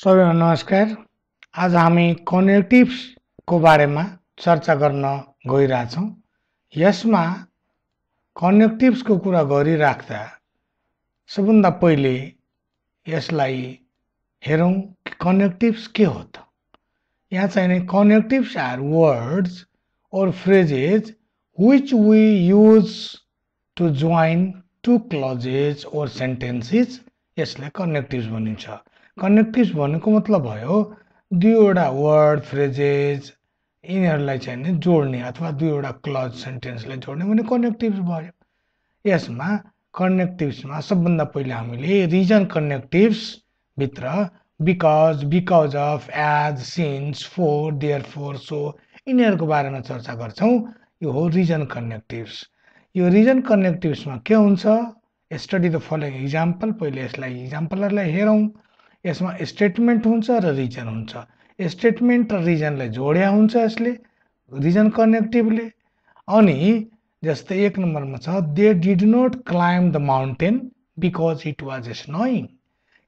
सबैमा नमस्कार आज हामी कनेक्टिभ्सको बारेमा चर्चा गर्न गइरहेछौँ यसमा कनेक्टिभ्सको कुरा गरिराख्दा सबभन्दा पहिले यसलाई हेरौँ कि कनेक्टिभ्स के हो त यहाँ चाहिँ नि connectives are words or phrases which we use to join two clauses or sentences यसलाई कनेक्टिभ्स भनिन्छ कनेक्टिभ भन्नुको मतलब भयो दुईवटा वर्ड फ्रेजेज यिनीहरूलाई चाहिँ नि जोड्ने अथवा दुईवटा क्लज सेन्टेन्सलाई जोड्ने भने कनेक्टिभ्स भयो यसमा कनेक्टिभ्समा सबभन्दा पहिले हामीले रिजन कनेक्टिभ्सभित्र because because of as since for therefore so यिनीहरूको बारेमा चर्चा गर्छौँ यो हो रिजन कनेक्टिभ्स यो रिजन कनेक्टिभ्समा के हुन्छ स्टडी द फलोइङ इक्जाम्पल पहिले यसलाई इक्जाम्पलहरूलाई हेरौँ यसमा स्टेटमेन्ट हुन्छ र रिजन हुन्छ स्टेटमेन्ट र रिजनलाई जोड्या हुन्छ यसले रिजन कनेक्टिभले अनि जस्तै एक नम्बरमा छ they did not climb the mountain because it was snowing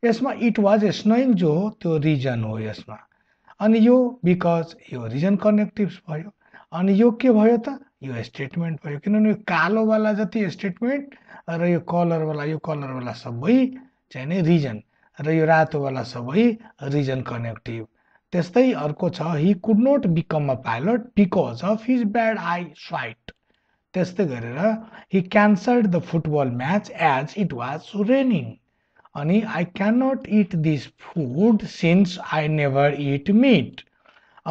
यसमा इट वाज स्नोइङ जो हो त्यो रिजन हो यसमा अनि यो बिकज यो रिजन कनेक्टिभ भयो अनि यो के भयो त यो स्टेटमेन्ट भयो किनभने यो कालोवाला जति स्टेटमेन्ट र यो कलरवाला यो कलरवाला सबै चाहिँ नै रिजन र यो रातोवाला सबै रिजन कनेक्टिभ त्यस्तै अर्को छ he could not become a pilot because of his bad eyesight त्यस्तै गरेर he cancelled the football match as it was raining अनि I can not eat this food since I never eat meat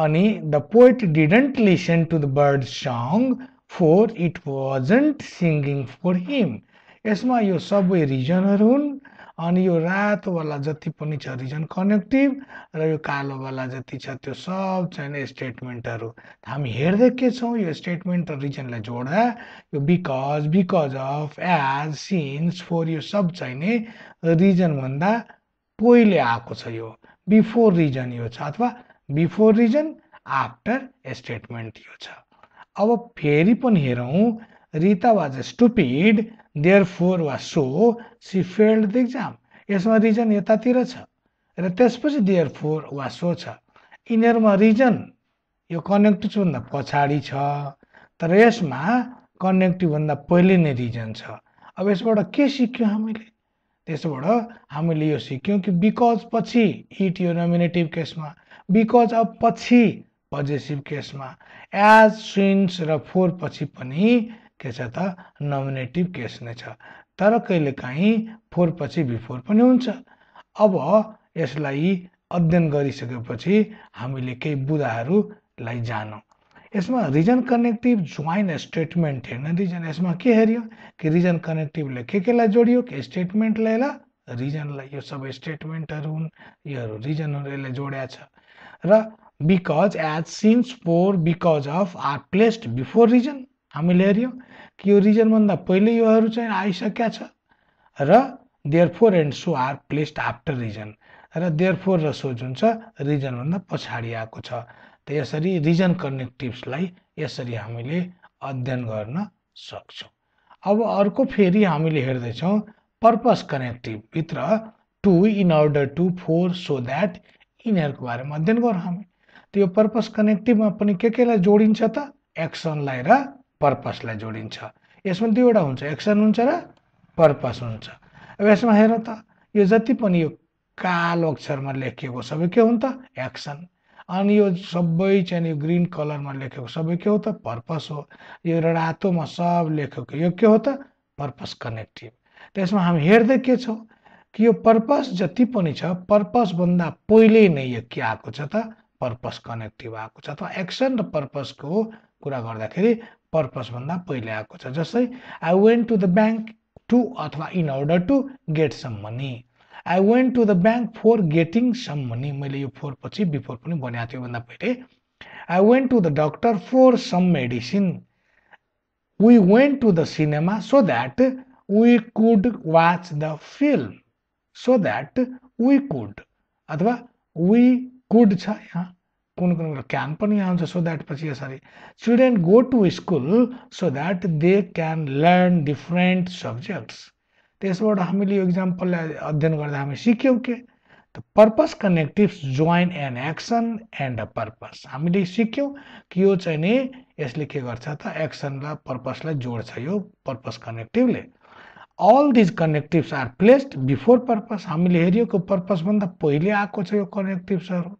अनि the poet didn't listen to the bird song for it wasn't singing for him यसमा यो सबै रिजनहरू हुन् अनि यो रातोवाला जति पनि छ रिजन कनेक्टिभ र यो कालोवाला जति छ त्यो सब चाहिँ स्टेटमेन्टहरू हामी हेर्दै के छौँ यो स्टेटमेन्ट र रिजनलाई जोड्दा यो because because of as since for यो सब चाहिने रिजनभन्दा पहिले आएको छ यो बिफोर रिजन यो छ अथवा बिफोर रिजन आफ्टर स्टेटमेन्ट यो छ अब फेरि पनि हेरौँ Rita was stupid therefore वा so she failed the exam यसमा रिजन यतातिर छ र त्यसपछि देयर फोर वा सो छ यिनीहरूमा रिजन यो कनेक्टिभभन्दा पछाडि छ तर यसमा कनेक्टिभभन्दा पहिले नै रिजन छ अब यसबाट के सिक्यौँ हामीले त्यसबाट हामीले यो सिक्यौँ कि बिकज पछि इट यो नोमिनेटिभ केसमा बिकज अब पछि पजेसिभ केसमा एज सिन्स र फोर पछि पनि के छ त नोमिनेटिभ केस नै छ तर कहिलेकाहीँ फोर पछि बिफोर पनि हुन्छ अब यसलाई अध्ययन गरिसकेपछि हामीले केही बुदाहरूलाई जानौँ यसमा रिजन कनेक्टिभ ज्वाइन स्टेटमेन्ट थिएन रिजन यसमा के हेऱ्यो कि रिजन कनेक्टिभले के केलाई जोडियो कि स्टेटमेन्टलाई ल रिजनलाई यो सबै स्टेटमेन्टहरू हुन् योहरू रिजनहरू यसले जोड्या छ र because as since for because of are placed before reason हामीले हेऱ्यौँ कि यो रिजनभन्दा पहिले योहरू चाहिँ आइसकेका छ र therefore and so are placed after reason र देयर फोर र सो जुन छ रिजनभन्दा पछाडि आएको छ त यसरी रिजन कनेक्टिभ्सलाई यसरी हामीले अध्ययन गर्न सक्छौँ अब अर्को फेरि हामीले हेर्दैछौँ पर्पस कनेक्टिभ कनेक्टिभभित्र to in order to for so that यिनीहरूको बारेमा अध्ययन गरौँ हामी त्यो पर्पस कनेक्टिभमा पनि के केलाई जोडिन्छ त एक्सनलाई र पर्पसलाई जोडिन्छ यसमा दुईवटा हुन्छ एक्सन हुन्छ र पर्पस हुन्छ अब यसमा हेर त यो जति पनि यो कालो अक्षरमा लेखिएको सबै के हो त एक्सन अनि यो सबै चाहिँ यो ग्रिन कलरमा लेखेको सबै के हो त पर्पस हो यो रातोमा सब लेखेको यो के हो त पर्पस कनेक्टिभ त्यसमा हामी हेर्दै के छौँ कि यो पर्पस जति पनि छ पर्पसभन्दा पहिले नै यो के आएको छ त पर्पस कनेक्टिभ आएको छ अथवा एक्सन र पर्पसको कुरा गर्दाखेरि पर्पजभन्दा पहिले आएको छ जस्तै I went to the bank to अथवा in order to get some money I went to the bank for getting some money मैले यो फोर पछि बिफोर पनि भनेको थियो भन्दा पहिले I went to the doctor for some medicine we went to the cinema so that we could watch the film so that we could अथवा we could छ यहाँ कुन कुन क्यान पनि आउँछ सो द्याट पछि यसरी children go to school so that they can learn different subjects त्यसबाट हामीले यो इक्जाम्पललाई अध्ययन गर्दा हामी सिक्यौँ के त purpose connectives join an action and a purpose हामीले सिक्यौँ कि यो चाहिँ नि यसले के गर्छ त एक्सन र पर्पसलाई जोड्छ यो पर्पस कनेक्टिभले all these connectives are placed before purpose हामीले हेऱ्यौँ कि पर्पसभन्दा पहिले आएको छ यो कनेक्टिभ्सहरू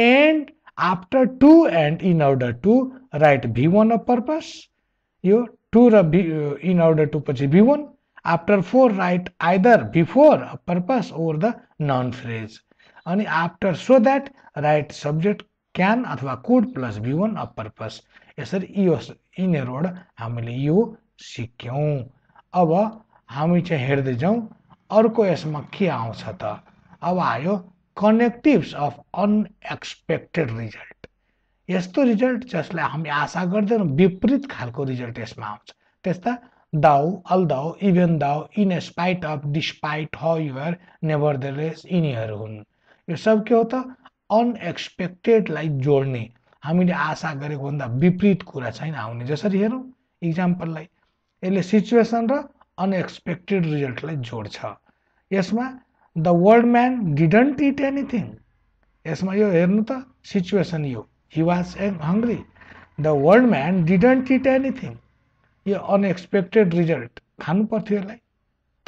and after to and in order to write V one of purpose यो टु र भी इन अर्डर टु पछि V one after for write either before a purpose or the noun phrase अनि after so that write subject can अथवा could plus V one of purpose यसरी यो यिनीहरूबाट हामीले यो सिक्यौँ अब हामी चाहिँ हेर्दै जाउँ अर्को यसमा के आउँछ त अब आयो कनेक्टिभ्स अफ अनएक्सपेक्टेड रिजल्ट यस्तो रिजल्ट जसलाई हामी आशा गर्दैनौँ विपरीत खालको रिजल्ट यसमा आउँछ त्यस्ता though although even though in spite of despite however nevertheless यिनीहरू हुन् यो सब के हो त अनएक्सपेक्टेडलाई जोड्ने हामीले आशा गरेको भन्दा विपरीत कुरा छैन आउने जसरी हेरौँ इक्जाम्पललाई यसले सिचुएसन र अनएक्सपेक्टेड रिजल्टलाई जोड्छ यसमा the old man didn't eat anything यसमा यो हेर्नु त सिचुएसन यो he was a hungry the old man didn't eat anything यो अनएक्सपेक्टेड रिजल्ट खानु पर्थ्यो यसलाई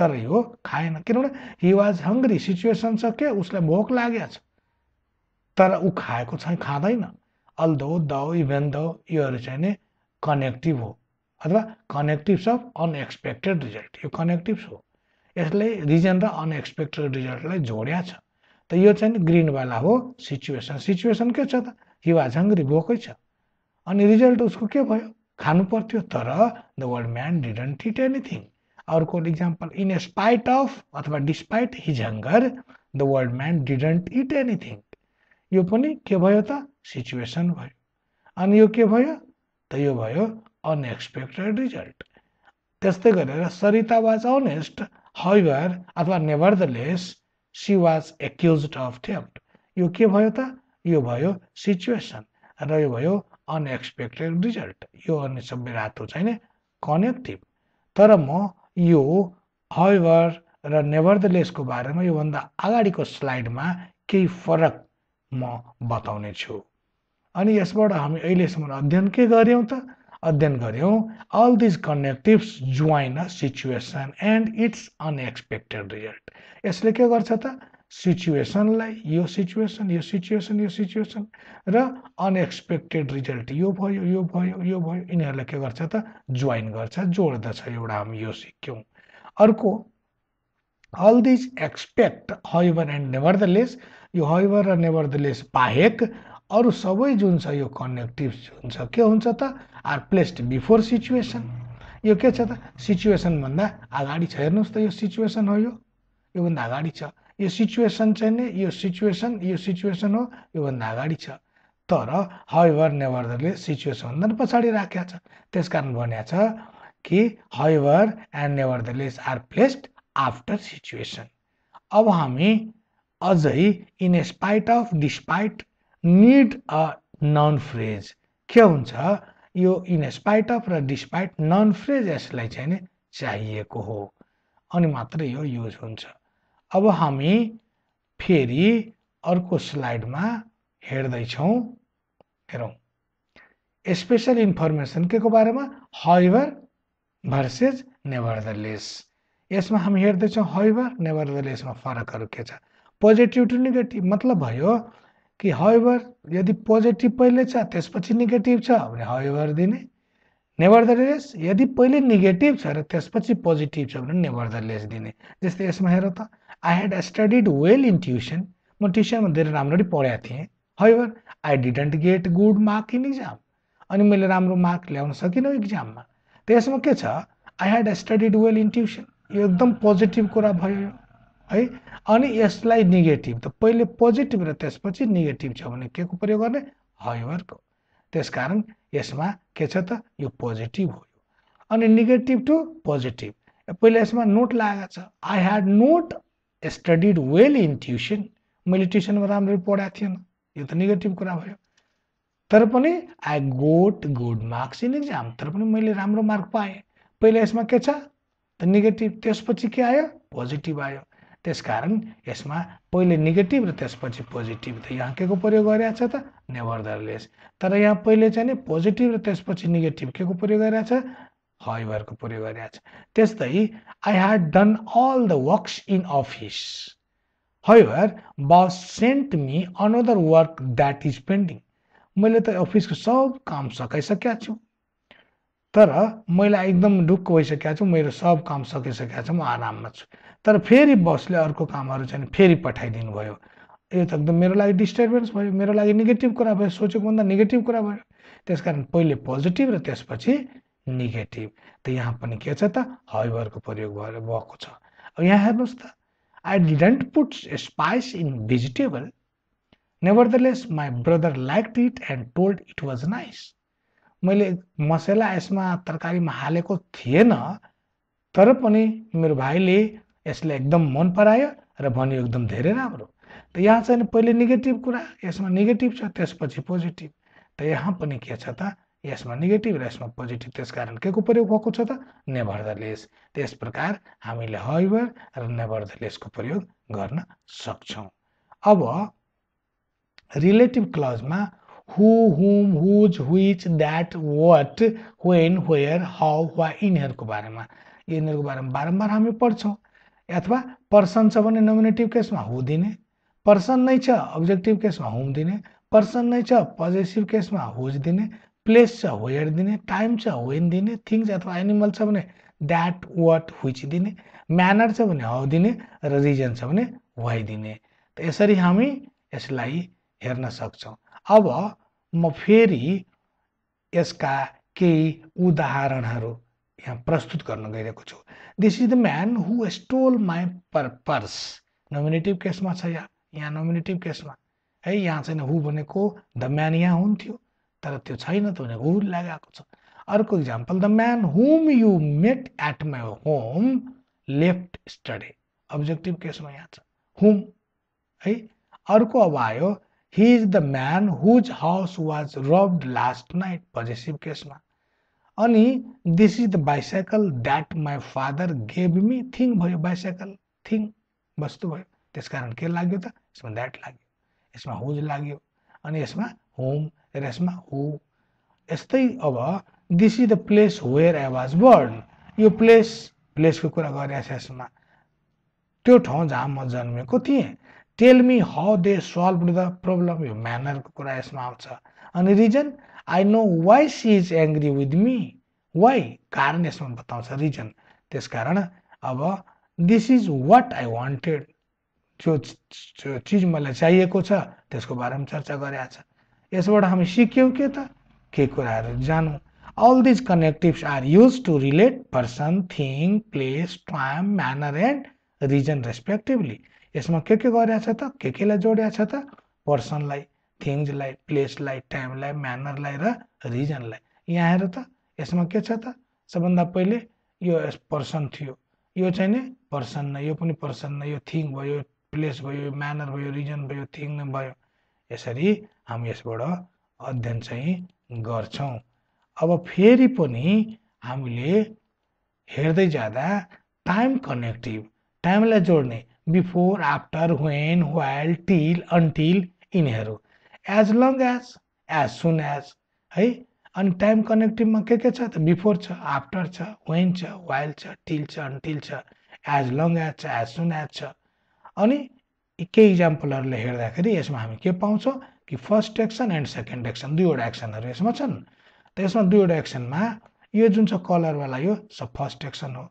तर यो खाएन किनभने हि वाज हङ्ग्री सिचुएसन छ के उसलाई भोक लागेको छ तर ऊ खाएको छ खाँदैन अल्दो द इभेन द योहरू चाहिँ नि कनेक्टिभ हो अथवा कनेक्टिभ्स अफ अनएक्सपेक्टेड रिजल्ट यो कनेक्टिभ्स हो यसले रिजन र अनएक्सपेक्टेड रिजल्टलाई जोड्या छ त यो चाहिँ ग्रिनवाला हो सिचुएसन सिचुएसन के छ त हिवा झङ्ग्री भोकै छ अनि रिजल्ट उसको के भयो खानु पर्थ्यो तर the old man didn't eat anything अर्को इक्जाम्पल इन स्पाइट अफ अथवा despite his hunger the old man didn't eat anything यो पनि के भयो त सिचुएसन भयो अनि यो के भयो त यो भयो अनएक्सपेक्टेड रिजल्ट त्यस्तै गरेर सरिता वाज अनेस्ट हाइभर अथवा nevertheless she was accused of theft यो के भयो त यो भयो सिचुएसन र यो भयो अनएक्सपेक्टेड रिजल्ट यो अन्य सबै रातो छैन कनेक्टिभ तर म यो हाइभर र नेभर द लेसको बारेमा योभन्दा अगाडिको स्लाइडमा केही फरक म बताउने छु अनि यसबाट हामी अहिलेसम्म अध्ययन के गऱ्यौँ त अध्ययन गऱ्यौँ all these connectives join a situation and its unexpected result यसले के गर्छ त सिचुएसनलाई यो सिचुएसन यो सिचुएसन यो सिचुएसन र अनएक्सपेक्टेड रिजल्ट यो भयो यो भयो यो भयो यिनीहरूलाई के गर्छ त जोइन गर्छ जोड्दछ एउटा हामी यो सिक्यौँ अर्को all these except however and nevertheless यो हइभर र नेभर द लेस बाहेक अरू सबै जुन छ यो कनेक्टिभ जुन छ के हुन्छ त आर प्लेस्ड बिफोर सिचुएसन यो के छ त सिचुएसनभन्दा अगाडि छ हेर्नुहोस् त यो सिचुएसन हो यो योभन्दा अगाडि छ यो सिचुएसन चाहिँ नि यो सिचुएसन यो सिचुएसन हो योभन्दा अगाडि छ तर हैभर नेभरले सिचुएसनभन्दा पछाडि राखेको छ त्यस कारण भनेको छ कि however and nevertheless are placed after situation अब हामी अझै in spite of despite need a noun phrase के हुन्छ यो इन स्पाइट अफ र डिस्पाइट नन फ्रेज यसलाई चाहिँ नि चाहिएको हो अनि मात्र यो युज हुन्छ अब हामी फेरि अर्को स्लाइडमा हेर्दैछौँ हेरौँ स्पेसल इन्फर्मेसन के को बारेमा however versus nevertheless यसमा हामी हेर्दैछौँ हाइभर नेभर द लेसमा फरकहरू के छ पोजिटिभ टु नेगेटिभ मतलब भयो कि हाउएभर यदि पोजिटिभ पहिले छ त्यसपछि नेगेटिभ छ भने हाउएभर दिने नेभर द लेस यदि पहिले नेगेटिभ छ र त्यसपछि पोजिटिभ छ भने नेभर द लेस दिने जस्तै यसमा हेर त I had studied well in tuition म ट्युसनमा धेरै राम्ररी पढाएको थिएँ however I didn't get good mark in exam अनि मैले राम्रो मार्क ल्याउन सकिनँ इक्जाममा त्यसमा के छ I had studied well in tuition यो एकदम पोजिटिभ कुरा भयो है अनि यसलाई नेगेटिभ त पहिले पोजिटिभ र त्यसपछि नेगेटिभ छ भने के को प्रयोग गर्ने त्यस कारण यसमा के छ त यो पोजिटिभ हो अनि नेगेटिभ टु पोजिटिभ पहिले यसमा नोट लागेको छ I had not studied well in tuition मैले ट्युसनमा राम्ररी पढाएको थिएन यो त नेगेटिभ कुरा भयो तर पनि I got good marks in exam तर पनि मैले राम्रो मार्क पाएँ पहिला यसमा के छ त नेगेटिभ त्यसपछि के आयो पोजिटिभ आयो त्यस कारण यसमा पहिले नेगेटिभ र त्यसपछि पोजिटिभ त यहाँ के को प्रयोग गरिरहेको छ त नेभर द लेस तर यहाँ पहिले चाहिँ नि पोजिटिभ र त्यसपछि नेगेटिभ के को प्रयोग गरिरहेको छ हाइभरको प्रयोग गरिरहेको छ त्यस्तै I had done all the works in office however boss sent me another work that is pending मैले त अफिसको सब काम सकाइसकेका छु तर मैले एकदम ढुक्क भइसकेको छु मेरो सब काम सकिसकेको छु म आराममा छु तर फेरि बसले अर्को कामहरू चाहिँ फेरि पठाइदिनु भयो यो त एकदम मेरो लागि डिस्टर्बेन्स भयो मेरो लागि नेगेटिभ कुरा भयो सोचेको भन्दा नेगेटिभ कुरा भयो त्यस कारण पहिले पोजिटिभ र त्यसपछि नेगेटिभ त यहाँ पनि के छ त हाइभरको प्रयोग भएर भएको छ अब यहाँ हेर्नुहोस् त I didn't put spice in vegetable nevertheless my brother like it and told it was nice मैले मसला यसमा तरकारीमा हालेको थिएन तर पनि मेरो भाइले यसले एकदम मन परायो र भन्यो एकदम धेरै राम्रो त यहाँ चाहिँ पहिले नेगेटिभ कुरा यसमा नेगेटिभ छ त्यसपछि पोजिटिभ त यहाँ पनि के छ त यसमा नेगेटिभ र यसमा पोजिटिभ त्यस कारण के को प्रयोग भएको छ त नेभर द लेस त्यस प्रकार हामीले हैवर र नेभर द लेसको प्रयोग गर्न सक्छौँ अब रिलेटिभ क्लजमा who whom whose which that what when where how वा यिनीहरूको बारेमा यिनीहरूको बारेमा बारम्बार हामी पढ्छौँ अथवा पर्सन छ भने नोमिनेटिभ केसमा हु दिने पर्सन नै छ अब्जेक्टिभ केसमा हुम दिने पर्सन नै छ पोजेसिभ केसमा हुज दिने प्लेस छ वेयर दिने टाइम छ वेन दिने थिङ्स अथवा एनिमल छ भने द्याट वाट हुइच दिने म्यानर छ भने हाउ दिने र रिजन छ भने वाइ दिने त यसरी हामी यसलाई हेर्न सक्छौँ अब म फेरि यसका केही उदाहरणहरू यहाँ प्रस्तुत गर्न गइरहेको छु this is the man who stole my पर पर्स नोमिनेटिभ केसमा छ यहाँ यहाँ नोमिनेटिभ केसमा है यहाँ छैन हु भनेको द म्यान यहाँ हुन्थ्यो तर त्यो छैन त भनेको हु लगाएको छ अर्को example the man whom you met at my home left study objective केसमा यहाँ छ हुम है अर्को अब आयो he is the man whose house was robbed last night possessive केसमा अनि this is the bicycle that my father gave me thing भयो बाइसाइकल थिङ वस्तु भयो त्यस कारण के लाग्यो त यसमा द्याट लाग्यो यसमा हुज लाग्यो अनि यसमा होम र यसमा हु यस्तै अब this is the place where I was born यो प्लेस प्लेसको कुरा गरेको यसमा त्यो ठाउँ जहाँ म जन्मेको थिएँ tell me how they solve the problem यो म्यानरको कुरा यसमा आउँछ अनि reason I know why she is angry with me why कारण यसमा बताउँछ रिजन त्यस कारण अब this is what I wanted जो चिज मलाई चाहिएको छ त्यसको बारेमा चर्चा गरेका छ यसबाट हामी सिक्यौँ के त के कुराहरू जानौँ all these connectives are used to relate person, thing, place, time, manner and region respectively. यसमा के के गरेको छ त के केलाई जोडिया छ त पर्सनलाई थिङ्सलाई प्लेसलाई टाइमलाई म्यानरलाई र रिजनलाई यहाँ आएर त यसमा के छ त सबभन्दा पहिले यो पर्सन थियो यो चाहिँ नि पर्सन न यो पनि पर्सन न यो थिङ भयो प्लेस भयो म्यानर भयो रिजन भयो थिङ न भयो यसरी हामी यसबाट अध्ययन चाहिँ गर्छौँ अब फेरि पनि हामीले हेर्दै जाँदा टाइम कनेक्टिभ टाइमलाई जोड्ने before after when while till until यिनीहरू as long as as soon as है अनि टाइम कनेक्टिभमा के के छ त बिफोर छ आफ्टर छ वेन छ वाइल्ड छ टिल छ टिल छ एज लङ एज छ एज सुन एज छ अनि केही इक्जाम्पलहरूले हेर्दाखेरि यसमा हामी के पाउँछौँ कि first action and second action दुईवटा एक्सनहरू यसमा छन् त यसमा दुईवटा एक्सनमा यो जुन छ कलरवाला यो सब फर्स्ट एक्सन हो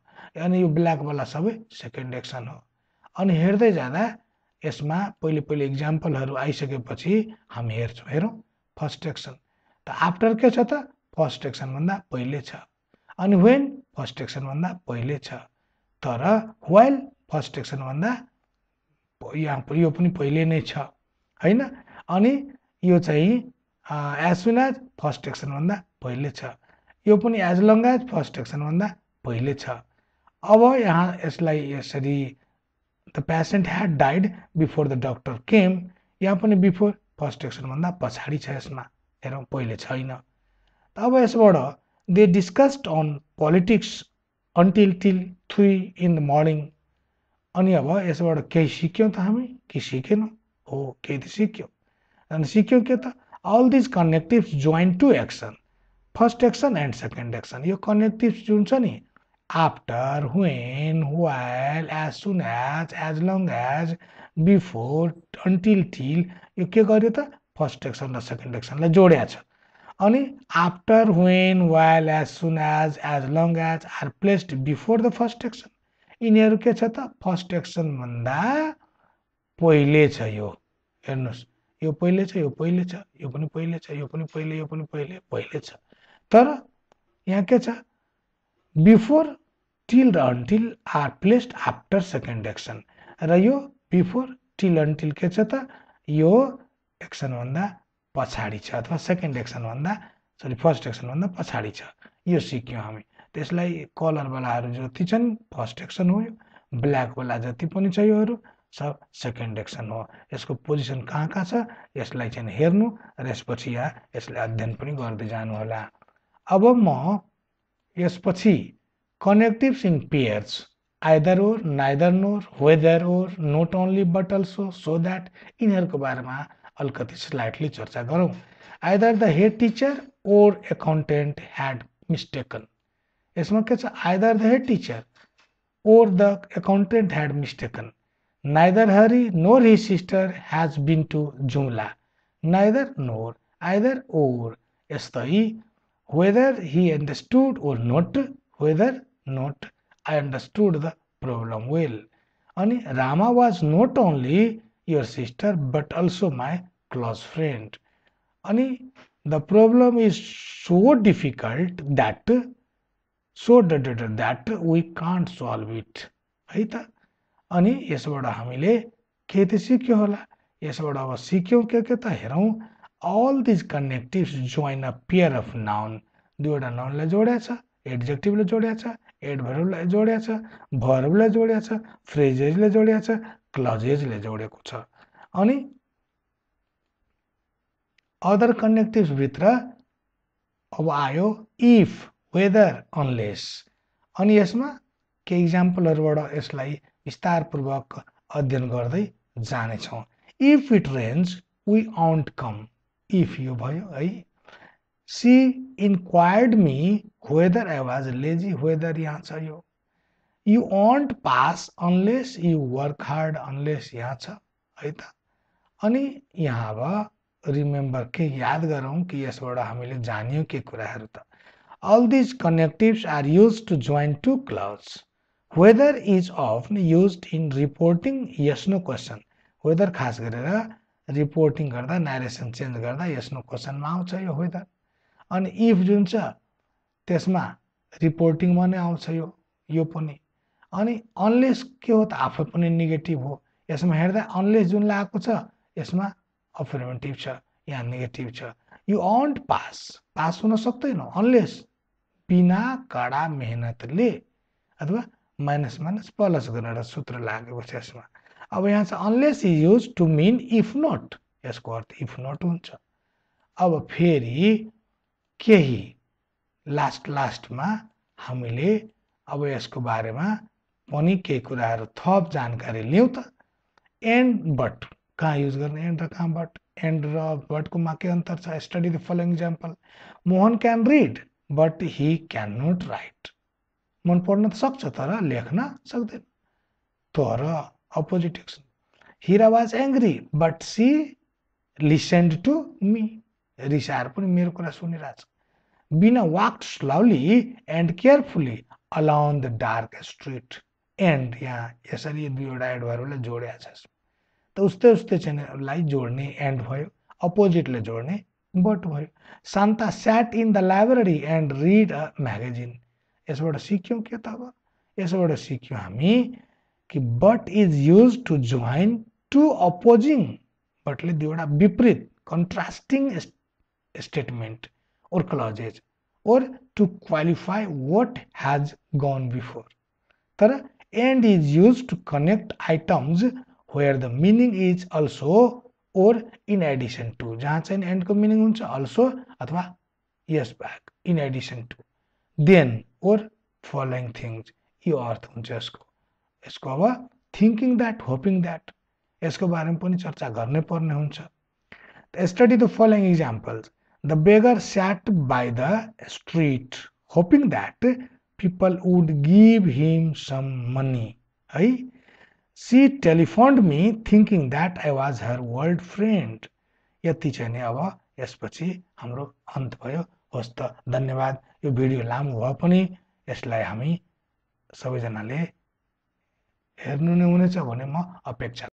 अनि यो ब्ल्याकवाला सबै सेकेन्ड एक्सन हो अनि हेर्दै जाँदा यसमा पहिले पहिले इक्जाम्पलहरू आइसकेपछि हामी हेर्छौँ हेरौँ फर्स्ट एक्सन त आफ्टर के छ त फर्स्ट एक्सनभन्दा पहिले छ अनि वेन फर्स्ट एक्सनभन्दा पहिले छ तर वाइल फर्स्ट एक्सनभन्दा यहाँ यो पनि पहिले नै छ होइन अनि यो चाहिँ एज सुन एज फर्स्ट एक्सनभन्दा पहिले छ यो पनि एज लङ एज फर्स्ट एक्सनभन्दा पहिले छ अब यहाँ यसलाई यसरी the patient had died before the doctor came या पनि बिफोर फर्स्ट एक्सनभन्दा पछाडि छ यसमा हेरौँ पहिले छैन त अब यसबाट they discussed on politics until till three in the morning अनि अब यसबाट केही सिक्यौँ त हामी कि सिकेनौँ हो केही त सिक्यौँ अनि सिक्यौँ के त all these connectives join two action first action and second action यो कनेक्टिभ्स जुन छ नि after when while as soon as as long as before until till यो के गर्यो त फर्स्ट एक्सन र सेकेन्ड एक्सनलाई जोड्या छ अनि after when while as soon as as long as are placed before the first action यिनीहरू के छ त फर्स्ट एक्सनभन्दा पहिले छ यो हेर्नुहोस् यो पहिले छ यो पहिले छ यो पनि पहिले छ यो पनि पहिले यो पनि पहिले पहिले छ तर यहाँ के छ बिफोर टिल र until are placed after second action र यो बिफोर टिल अन्टिल के छ त यो एक्सनभन्दा पछाडि छ अथवा सेकेन्ड एक्सनभन्दा सरी फर्स्ट एक्सनभन्दा पछाडि छ यो सिक्यौँ हामी त्यसलाई कलरवालाहरू जति छन् फर्स्ट एक्सन हो यो ब्ल्याकवाला जति पनि छ योहरू सब सेकेन्ड एक्सन हो यसको पोजिसन कहाँ कहाँ छ यसलाई चाहिँ हेर्नु र यसपछि यहाँ यसलाई अध्ययन पनि गर्दै जानुहोला अब म यसपछि connectives in pairs either or neither nor whether or not only but also so that यिनीहरूको बारेमा अलिकति स्लाइटली चर्चा गरौँ either the head teacher or accountant had mistaken यसमा के छ either the head teacher or the accountant had mistaken neither Hari nor his sister has been to Jumla neither nor either or यस्तै whether he understood or not whether not i understood the problem well ani rama was not only your sister but also my close friend ani the problem is so difficult that so that, that, we can't solve it hai ta ani yes bada hamile ke te sikyo hola yes bada aba sikyo ke ke ta all these connectives join a pair of noun dui ta noun la jodya adjective la jodya cha एडभरहरूलाई जोड्या छ भरहरूलाई जोड्या छ फ्रेजेजले जोड्या छ क्लजेजले जोडेको छ अनि अदर भित्र अब आयो इफ वेदर अनलेस अनि यसमा केही इक्जाम्पलहरूबाट यसलाई विस्तारपूर्वक अध्ययन गर्दै जानेछौँ if it rains we won't come if यो भयो है she inquired me whether I was lazy whether यहाँ छ यो you won't pass unless you work hard unless यहाँ छ है त अनि यहाँ अब रिमेम्बर के याद गरौँ कि यसबाट हामीले जान्यौँ के कुराहरू त all these connectives are use to join two clauses whether is of use in reporting yes no question whether खास गरेर रिपोर्टिङ गर्दा नारेसन चेन्ज गर्दा यस नो क्वेसनमा आउँछ यो वेदर अनि इफ जुन छ त्यसमा रिपोर्टिङमा नै आउँछ यो यो पनि अनि अनलेस के हो त आफै पनि नेगेटिभ हो यसमा हेर्दा अनलेस जुन लागेको छ यसमा अफर्मेटिभ छ यहाँ नेगेटिभ छ यु अन्ट पास पास हुन सक्दैन अनलेस बिना कडा मेहनतले अथवा माइनस माइनस प्लस गरेर सूत्र लागेको छ यसमा अब यहाँ चाहिँ unless is use to mean if not यसको अर्थ इफ नट हुन्छ अब फेरि केही लास्ट लास्टमा हामीले अब यसको बारेमा पनि केही कुराहरू थप जानकारी लिउँ त एन्ड बट कहाँ युज गर्ने एन्ड र कहाँ बट एन्ड र बटकोमा के अन्तर छ study the following example Mohan can read but he can not write मन पढ्न त सक्छ तर लेख्न सक्दैन तर opposite action Hira was angry but she listened to me रिसाएर पनि मेरो कुरा सुनिरहेछ Bina walked slowly and carefully along the dark street. And यहाँ यसरी दुईवटा एडभर्बलाई जोडिया छ त उस्तै उस्तै च्यानललाई जोड्ने एन्ड भयो अपोजिटले जोड्ने बट भयो Shanta sat in the library and read a magazine यसबाट सिक्यौँ के त अब यसबाट सिक्यौँ हामी कि but is use to join two opposing बटले दुईवटा विपरीत contrasting statement or clauses or to qualify what has gone before. तर and is used to connect items where the meaning is also or in addition to जहाँ चाहिँ and को meaning हुन्छ also अथवा यस back in addition to then or following things यो अर्थ हुन्छ यसको यसको अब थिङ्किङ द्याट होपिङ द्याट यसको बारेमा पनि चर्चा गर्नै पर्ने हुन्छ study the following examples The beggar sat by the street, hoping that people would give him some money. I, she telephoned me thinking that I was her friend. Yati यति छ नि अब यसपछि हाम्रो अन्त भयो होस् त धन्यवाद यो भिडियो लामो भए पनि यसलाई हामी सबैजनाले हेर्नु नै हुनेछ भन्ने म अपेक्षा